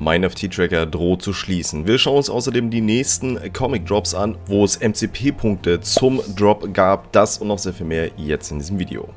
MineFT-Tracker droht zu schließen. Wir schauen uns außerdem die nächsten Comic-Drops an, wo es MCP-Punkte zum Drop gab. Das und noch sehr viel mehr jetzt in diesem Video.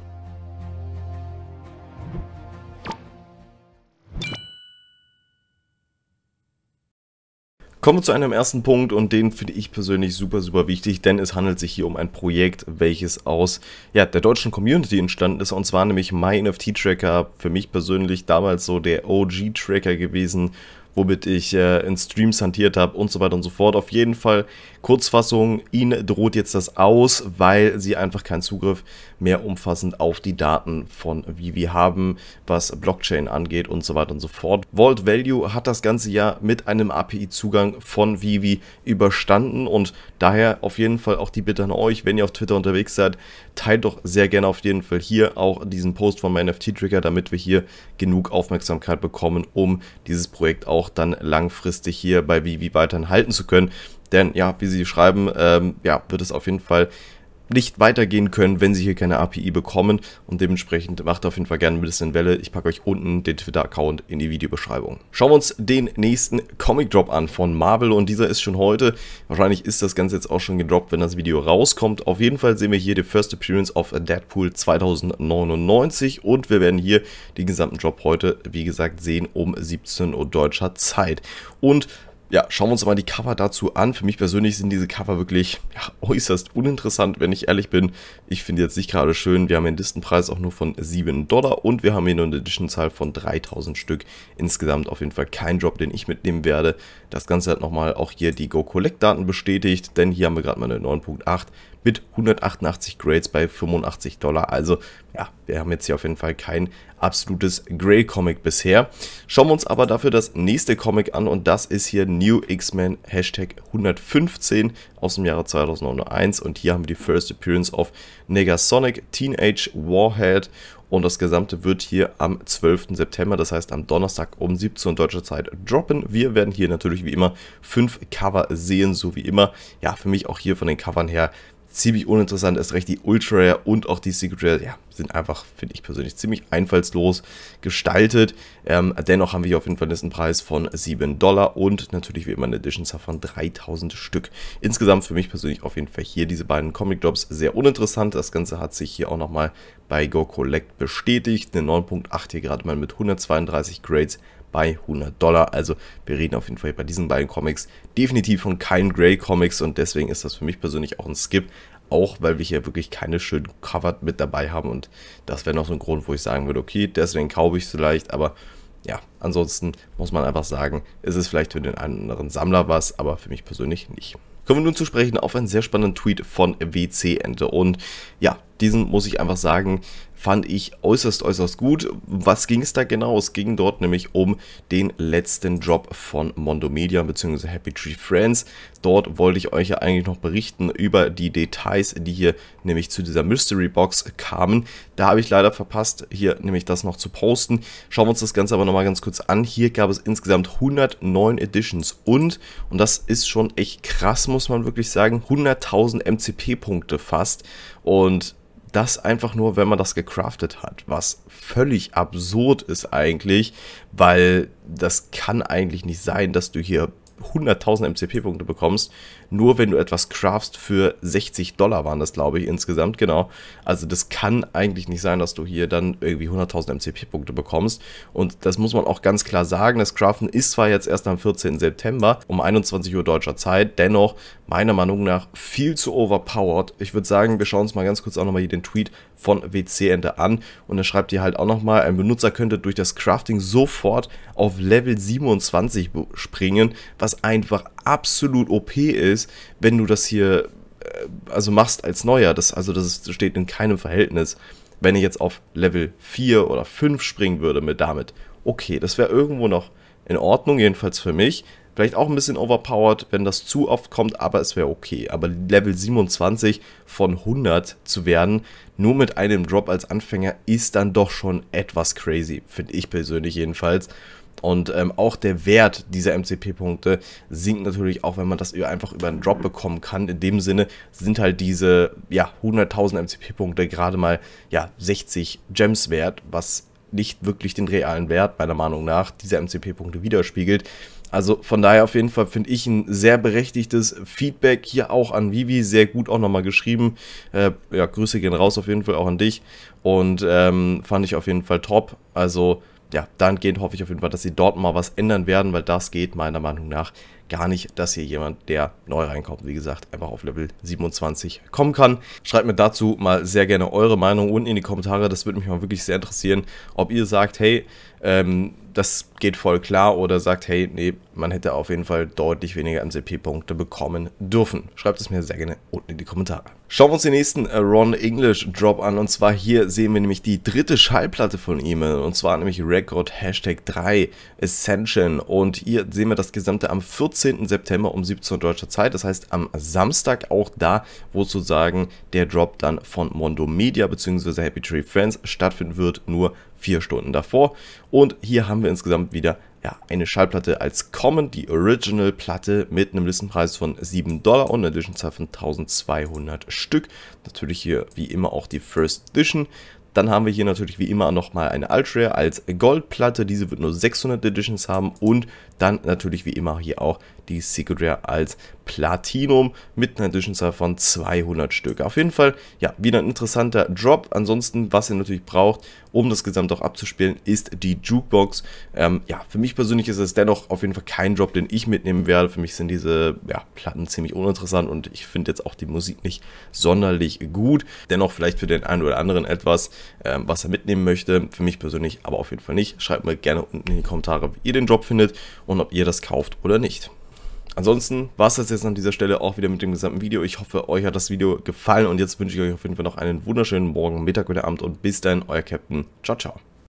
Kommen wir zu einem ersten Punkt und den finde ich persönlich super, super wichtig, denn es handelt sich hier um ein Projekt, welches aus ja, der deutschen Community entstanden ist und zwar nämlich MyNFT-Tracker, für mich persönlich damals so der OG-Tracker gewesen womit ich äh, in Streams hantiert habe und so weiter und so fort. Auf jeden Fall, Kurzfassung, ihnen droht jetzt das aus, weil sie einfach keinen Zugriff mehr umfassend auf die Daten von Vivi haben, was Blockchain angeht und so weiter und so fort. Vault Value hat das ganze Jahr mit einem API-Zugang von Vivi überstanden und daher auf jeden Fall auch die Bitte an euch, wenn ihr auf Twitter unterwegs seid, teilt doch sehr gerne auf jeden Fall hier auch diesen Post von meinem NFT-Trigger, damit wir hier genug Aufmerksamkeit bekommen, um dieses Projekt auch auch dann langfristig hier bei Vivi weiterhin halten zu können. Denn ja, wie Sie schreiben, ähm, ja, wird es auf jeden Fall nicht weitergehen können, wenn sie hier keine API bekommen. Und dementsprechend macht auf jeden Fall gerne ein bisschen Welle. Ich packe euch unten den Twitter-Account in die Videobeschreibung. Schauen wir uns den nächsten Comic-Drop an von Marvel und dieser ist schon heute. Wahrscheinlich ist das Ganze jetzt auch schon gedroppt, wenn das Video rauskommt. Auf jeden Fall sehen wir hier die First Appearance of Deadpool 2099 und wir werden hier den gesamten Drop heute, wie gesagt, sehen um 17 Uhr deutscher Zeit. Und ja, schauen wir uns mal die Cover dazu an. Für mich persönlich sind diese Cover wirklich ja, äußerst uninteressant, wenn ich ehrlich bin. Ich finde jetzt nicht gerade schön. Wir haben einen Listenpreis auch nur von 7 Dollar und wir haben hier nur eine Editionzahl von 3000 Stück. Insgesamt auf jeden Fall kein Drop, den ich mitnehmen werde. Das Ganze hat nochmal auch hier die Go-Collect-Daten bestätigt, denn hier haben wir gerade mal eine 9.8 mit 188 Grades bei 85 Dollar. Also ja, wir haben jetzt hier auf jeden Fall kein absolutes Grey Comic bisher. Schauen wir uns aber dafür das nächste Comic an und das ist hier New X-Men Hashtag 115 aus dem Jahre 2001 und hier haben wir die First Appearance of Negasonic Teenage Warhead und das Gesamte wird hier am 12. September, das heißt am Donnerstag um 17 Uhr deutscher Zeit droppen. Wir werden hier natürlich wie immer fünf Cover sehen, so wie immer. Ja, für mich auch hier von den Covern her ziemlich uninteressant. Erst recht die Ultra Rare und auch die Secret Rare ja, sind einfach, finde ich persönlich, ziemlich einfallslos gestaltet. Ähm, dennoch haben wir hier auf jeden Fall einen Preis von 7 Dollar und natürlich wie immer eine Edition von 3000 Stück. Insgesamt für mich persönlich auf jeden Fall hier diese beiden Comic Drops sehr uninteressant. Das Ganze hat sich hier auch nochmal bei Go Collect bestätigt. Eine 9.8 hier gerade mal mit 132 Grades bei 100 Dollar. Also wir reden auf jeden Fall bei diesen beiden Comics definitiv von keinen Grey Comics und deswegen ist das für mich persönlich auch ein Skip. Auch weil wir hier wirklich keine schönen Covered mit dabei haben und das wäre noch so ein Grund, wo ich sagen würde, okay, deswegen kaufe ich es vielleicht, aber ja, ansonsten muss man einfach sagen, es ist vielleicht für den einen oder anderen Sammler was, aber für mich persönlich nicht. Kommen wir nun zu sprechen auf einen sehr spannenden Tweet von WC-Ente. Und ja, diesen, muss ich einfach sagen, fand ich äußerst, äußerst gut. Was ging es da genau? Es ging dort nämlich um den letzten Drop von Mondo Media bzw. Happy Tree Friends. Dort wollte ich euch ja eigentlich noch berichten über die Details, die hier nämlich zu dieser Mystery Box kamen. Da habe ich leider verpasst, hier nämlich das noch zu posten. Schauen wir uns das Ganze aber nochmal ganz kurz an. Hier gab es insgesamt 109 Editions und, und das ist schon echt krass, muss man wirklich sagen, 100.000 MCP-Punkte fast. Und das einfach nur, wenn man das gecraftet hat, was völlig absurd ist eigentlich, weil das kann eigentlich nicht sein, dass du hier 100.000 MCP-Punkte bekommst, nur wenn du etwas craftst für 60 Dollar waren das, glaube ich, insgesamt, genau. Also das kann eigentlich nicht sein, dass du hier dann irgendwie 100.000 MCP-Punkte bekommst. Und das muss man auch ganz klar sagen, das Craften ist zwar jetzt erst am 14. September um 21 Uhr deutscher Zeit, dennoch meiner Meinung nach viel zu overpowered. Ich würde sagen, wir schauen uns mal ganz kurz auch nochmal hier den Tweet von wc Ende an und er schreibt hier halt auch nochmal, ein Benutzer könnte durch das Crafting sofort auf Level 27 springen, was was einfach absolut OP ist, wenn du das hier äh, also machst als Neuer. Das, also das steht in keinem Verhältnis. Wenn ich jetzt auf Level 4 oder 5 springen würde mit damit, okay, das wäre irgendwo noch in Ordnung, jedenfalls für mich. Vielleicht auch ein bisschen overpowered, wenn das zu oft kommt, aber es wäre okay. Aber Level 27 von 100 zu werden, nur mit einem Drop als Anfänger, ist dann doch schon etwas crazy, finde ich persönlich jedenfalls. Und ähm, auch der Wert dieser MCP-Punkte sinkt natürlich auch, wenn man das einfach über einen Drop bekommen kann. In dem Sinne sind halt diese ja, 100.000 MCP-Punkte gerade mal ja, 60 Gems wert, was nicht wirklich den realen Wert meiner Meinung nach dieser MCP-Punkte widerspiegelt. Also von daher auf jeden Fall finde ich ein sehr berechtigtes Feedback hier auch an Vivi, sehr gut auch nochmal geschrieben. Äh, ja, Grüße gehen raus auf jeden Fall auch an dich und ähm, fand ich auf jeden Fall top. Also ja, dahingehend hoffe ich auf jeden Fall, dass sie dort mal was ändern werden, weil das geht meiner Meinung nach gar nicht, dass hier jemand, der neu reinkommt, wie gesagt, einfach auf Level 27 kommen kann. Schreibt mir dazu mal sehr gerne eure Meinung unten in die Kommentare. Das würde mich mal wirklich sehr interessieren, ob ihr sagt, hey, ähm, das geht voll klar oder sagt, hey, nee, man hätte auf jeden Fall deutlich weniger MCP-Punkte bekommen dürfen. Schreibt es mir sehr gerne unten in die Kommentare. Schauen wir uns den nächsten äh, Ron English Drop an und zwar hier sehen wir nämlich die dritte Schallplatte von ihm und zwar nämlich Record Hashtag 3 Ascension und hier sehen wir das gesamte am 14. 14. September um 17 Uhr deutscher Zeit. Das heißt am Samstag auch da, wo sozusagen der Drop dann von Mondo Media bzw. Happy Tree Friends stattfinden wird, nur vier Stunden davor. Und hier haben wir insgesamt wieder ja, eine Schallplatte als Common, die Original-Platte mit einem Listenpreis von 7 Dollar und einer Edition-Zahl von 1200 Stück. Natürlich hier wie immer auch die First Edition. Dann haben wir hier natürlich wie immer nochmal eine Ultra als Goldplatte. Diese wird nur 600 Editions haben und dann natürlich wie immer hier auch die Secret Rare als Platinum mit einer Edition Zahl von 200 Stück. Auf jeden Fall, ja, wieder ein interessanter Drop. Ansonsten, was ihr natürlich braucht, um das Gesamt auch abzuspielen, ist die Jukebox. Ähm, ja, für mich persönlich ist es dennoch auf jeden Fall kein Drop, den ich mitnehmen werde. Für mich sind diese ja, Platten ziemlich uninteressant und ich finde jetzt auch die Musik nicht sonderlich gut. Dennoch vielleicht für den einen oder anderen etwas, ähm, was er mitnehmen möchte. Für mich persönlich aber auf jeden Fall nicht. Schreibt mir gerne unten in die Kommentare, wie ihr den Drop findet und ob ihr das kauft oder nicht. Ansonsten war es das jetzt an dieser Stelle auch wieder mit dem gesamten Video. Ich hoffe, euch hat das Video gefallen und jetzt wünsche ich euch auf jeden Fall noch einen wunderschönen Morgen, Mittag oder Abend und bis dann, euer Captain. Ciao, ciao.